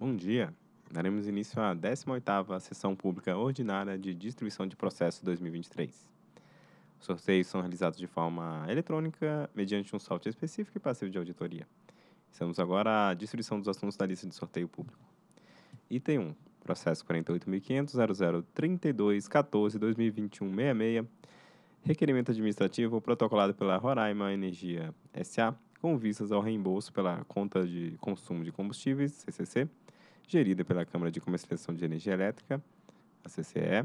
Bom dia. Daremos início à 18ª Sessão Pública Ordinária de Distribuição de Processo 2023. Os sorteios são realizados de forma eletrônica, mediante um software específico e passivo de auditoria. Estamos agora à distribuição dos assuntos da lista de sorteio público. Item 1. Processo 48.500.0032.14.2021.66. Requerimento administrativo protocolado pela Roraima Energia S.A. com vistas ao reembolso pela conta de consumo de combustíveis, CCC, gerida pela Câmara de Comercialização de Energia Elétrica, a CCE,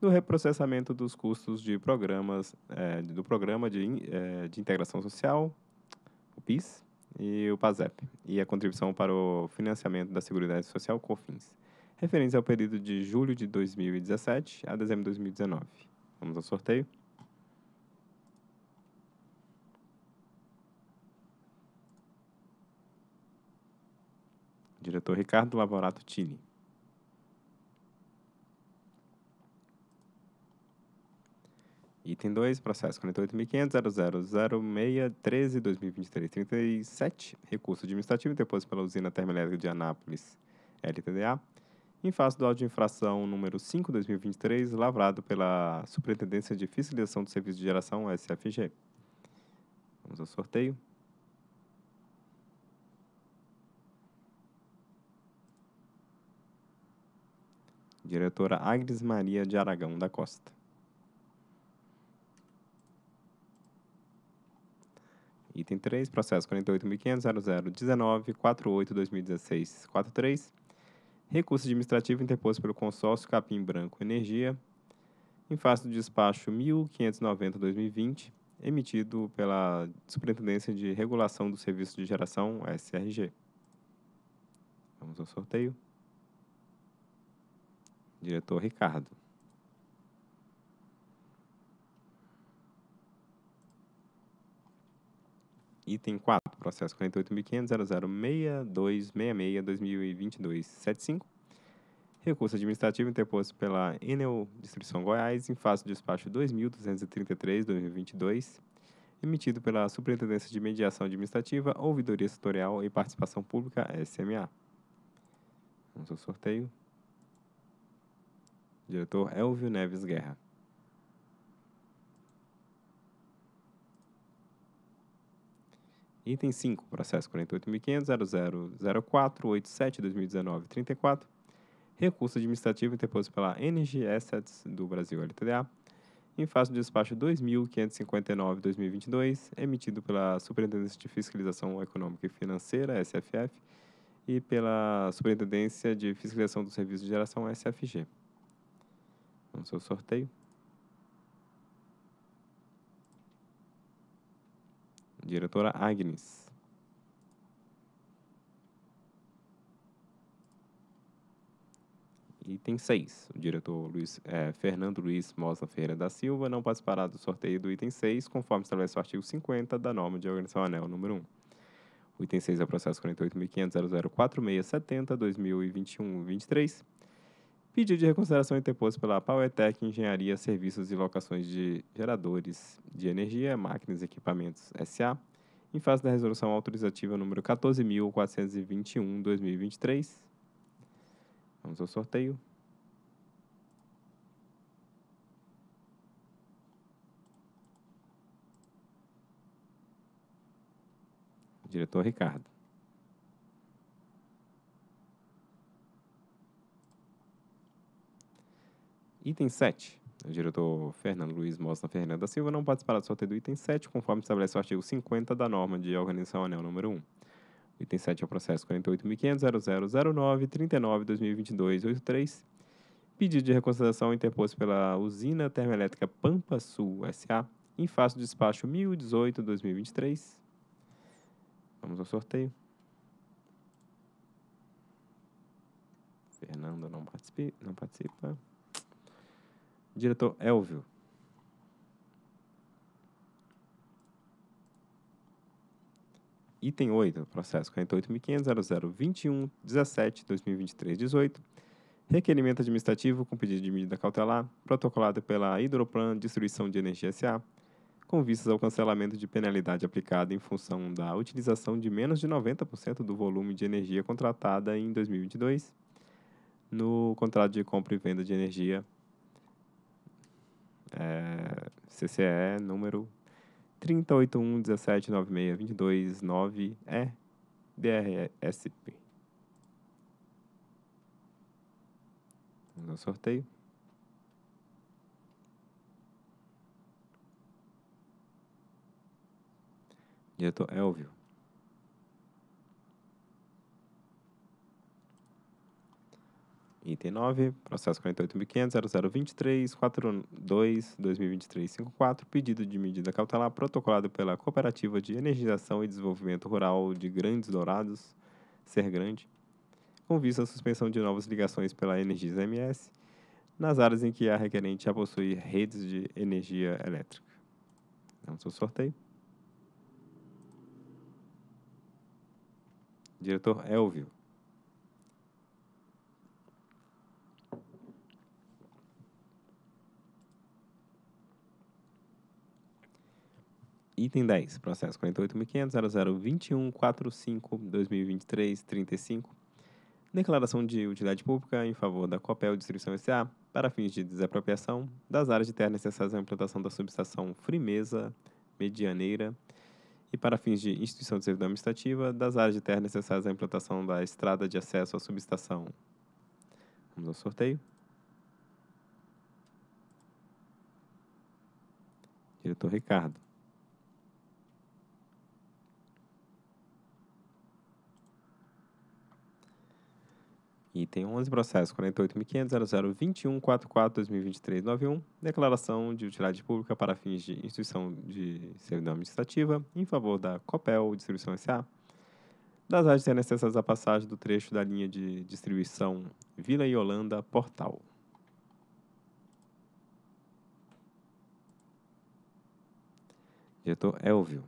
do reprocessamento dos custos de programas, eh, do Programa de, eh, de Integração Social, o PIS, e o PASEP, e a contribuição para o financiamento da Seguridade Social, COFINS, Referência ao período de julho de 2017 a dezembro de 2019. Vamos ao sorteio? diretor Ricardo Lavorato Tini. Item 2, processo 48.500.000.06.13.2023.37, recurso administrativo deposto pela usina termoelétrica de Anápolis, LTDA, em face do auto de infração número 5-2023, lavrado pela Superintendência de Fiscalização do Serviço de Geração, SFG. Vamos ao sorteio. Diretora Agnes Maria de Aragão da Costa. Item 3, processo 48.500.0019.48.2016.43. Recurso administrativo interposto pelo consórcio Capim Branco Energia, em face do despacho 1590-2020, emitido pela Superintendência de Regulação do Serviço de Geração, SRG. Vamos ao sorteio. Diretor Ricardo. Item 4, processo 48.500.006.266.2022.75. Recurso administrativo interposto pela Enel Distribuição Goiás em face do despacho 2.233-2022, emitido pela Superintendência de Mediação Administrativa, Ouvidoria Setorial e Participação Pública, SMA. Vamos ao sorteio. Diretor Elvio Neves Guerra. Item 5, processo 48.500.0004.87.2019.34, recurso administrativo interposto pela Energy Assets do Brasil LTDA, em face do despacho 2.559.2022, emitido pela Superintendência de Fiscalização Econômica e Financeira, SFF, e pela Superintendência de Fiscalização do Serviço de Geração, SFG no seu sorteio. Diretora Agnes. Item 6. O diretor Luiz, é, Fernando Luiz Mosa Ferreira da Silva não participará do sorteio do item 6, conforme estabelece o artigo 50 da norma de organização anel número 1. O item 6 é o processo 48.500.004670.2021.23. Pedido de reconsideração interposto pela PowerTech Engenharia, Serviços e Locações de Geradores de Energia, Máquinas e Equipamentos SA, em face da resolução autorizativa número 14.421-2023. Vamos ao sorteio. Diretor Ricardo. Item 7. O diretor Fernando Luiz Mosna Fernanda Silva não participará do sorteio do item 7, conforme estabelece o artigo 50 da norma de organização anel número 1. O item 7 é o processo 48.500.0009.39.2022.83. Pedido de reconsideração interposto pela usina termoelétrica Pampa Sul S.A. em face do despacho 1018-2023. Vamos ao sorteio. Fernando não participa. Não participa diretor Elvio. Item 8, processo 48.500.0021.17.2023.18, requerimento administrativo com pedido de medida cautelar, protocolado pela Hidroplan Distribuição de Energia S.A., com vistas ao cancelamento de penalidade aplicada em função da utilização de menos de 90% do volume de energia contratada em 2022 no contrato de compra e venda de energia é, CCE número 381 dois nove e é drsp No sorteio. Diretor Elvio. Item 9, processo 48.500.0023.42.2023.54, pedido de medida cautelar protocolado pela Cooperativa de Energização e Desenvolvimento Rural de Grandes Dourados, Ser Grande, com vista à suspensão de novas ligações pela Energisa MS, nas áreas em que a requerente já possui redes de energia elétrica. Vamos ao sorteio. Diretor Elvio. Item 10, processo 48.500.0021.45.2023.35, declaração de utilidade pública em favor da Copel Distribuição S.A. para fins de desapropriação das áreas de terra necessárias à implantação da subestação Frimeza Medianeira e para fins de instituição de servidão administrativa das áreas de terra necessárias à implantação da estrada de acesso à subestação. Vamos ao sorteio. Diretor Ricardo. E tem 11 processos 48.500.0021.44.2023.91, declaração de utilidade pública para fins de instituição de servidão administrativa em favor da Copel Distribuição S.A., das áreas necessárias à passagem do trecho da linha de distribuição Vila Yolanda Portal. Diretor Elvio.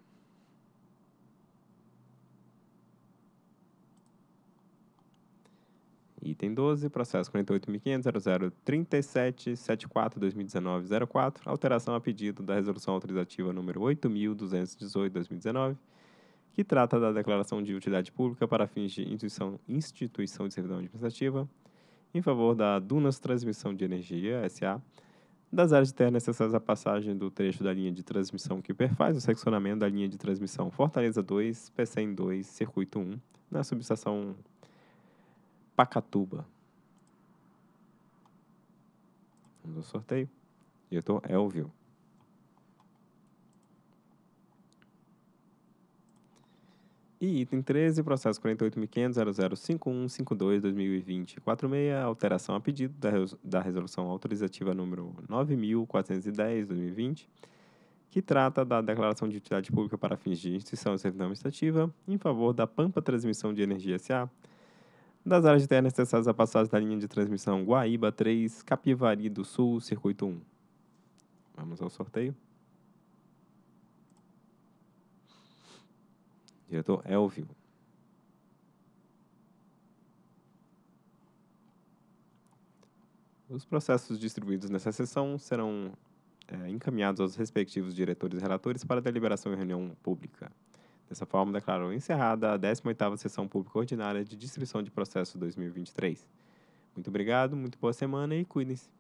Item 12, processo 48.500.0037.74.2019.04, alteração a pedido da resolução autorizativa número 8.218.2019, que trata da declaração de utilidade pública para fins de instituição, instituição de servidão administrativa, em favor da Dunas Transmissão de Energia, SA, das áreas de terra necessárias à passagem do trecho da linha de transmissão que perfaz o seccionamento da linha de transmissão Fortaleza 2, PCM 2, Circuito 1, na subestação Pacatuba. Vamos ao sorteio. Diretor Elvio. É e item 13, processo 48.500.005152.2020.46, alteração a pedido da, da resolução autorizativa número 9.410.2020, que trata da declaração de utilidade pública para fins de instituição e servidão administrativa em favor da Pampa Transmissão de Energia S.A., das áreas de terra necessárias à passagem da linha de transmissão Guaíba 3, Capivari do Sul, Circuito 1. Vamos ao sorteio. Diretor Elvio. Os processos distribuídos nessa sessão serão é, encaminhados aos respectivos diretores e relatores para deliberação em reunião pública. Dessa forma, declarou encerrada a 18ª Sessão Pública Ordinária de Distribuição de Processos 2023. Muito obrigado, muito boa semana e cuidem-se.